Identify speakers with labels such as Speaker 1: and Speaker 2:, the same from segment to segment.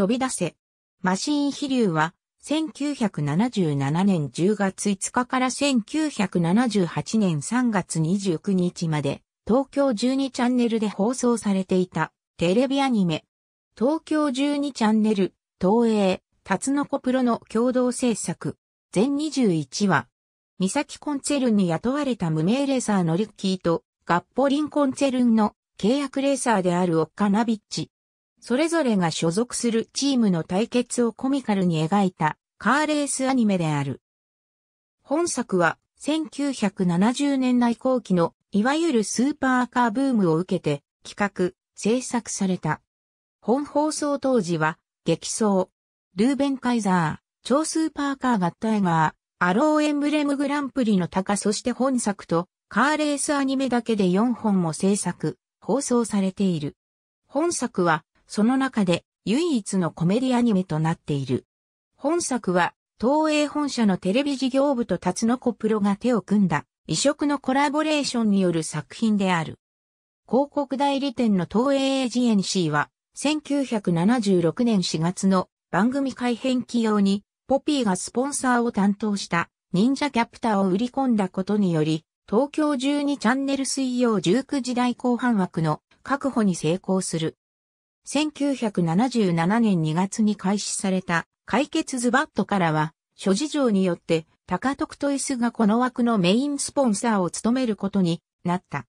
Speaker 1: 飛び出せ。マシーン飛竜は、1977年10月5日から1978年3月29日まで、東京12チャンネルで放送されていた、テレビアニメ、東京12チャンネル、東映、タツノコプロの共同制作、全21話。三崎コンツェルンに雇われた無名レーサーのリッキーと、ガッポリンコンツェルンの契約レーサーであるオッカナビッチ、それぞれが所属するチームの対決をコミカルに描いたカーレースアニメである。本作は1970年代後期のいわゆるスーパーカーブームを受けて企画、制作された。本放送当時は激走、ルーベンカイザー、超スーパーカーガッタイガー、アローエンブレムグランプリの高そして本作とカーレースアニメだけで4本も制作、放送されている。本作はその中で唯一のコメディアニメとなっている。本作は、東映本社のテレビ事業部とタツノコプロが手を組んだ、異色のコラボレーションによる作品である。広告代理店の東映 a GNC は、1976年4月の番組改編起用に、ポピーがスポンサーを担当した忍者キャプターを売り込んだことにより、東京12チャンネル水曜19時代後半枠の確保に成功する。1977年2月に開始された解決ズバットからは、諸事情によって高徳と椅子がこの枠のメインスポンサーを務めることになった。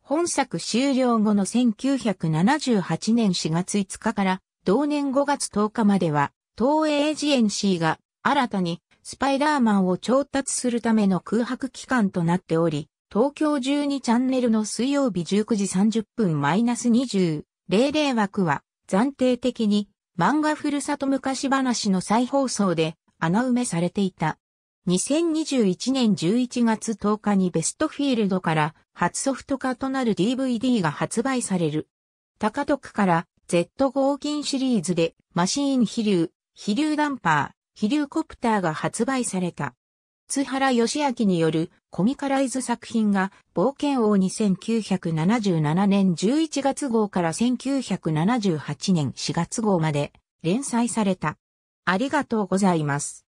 Speaker 1: 本作終了後の1978年4月5日から同年5月10日までは、東映エージェンシーが新たにスパイダーマンを調達するための空白期間となっており、東京12チャンネルの水曜日19時30分 -20 00枠は暫定的に漫画ふるさと昔話の再放送で穴埋めされていた。2021年11月10日にベストフィールドから初ソフト化となる DVD が発売される。高徳から Z 合金シリーズでマシーン飛竜、飛竜ダンパー、飛竜コプターが発売された。津原義明によるコミカライズ作品が冒険王に1977年11月号から1978年4月号まで連載された。ありがとうございます。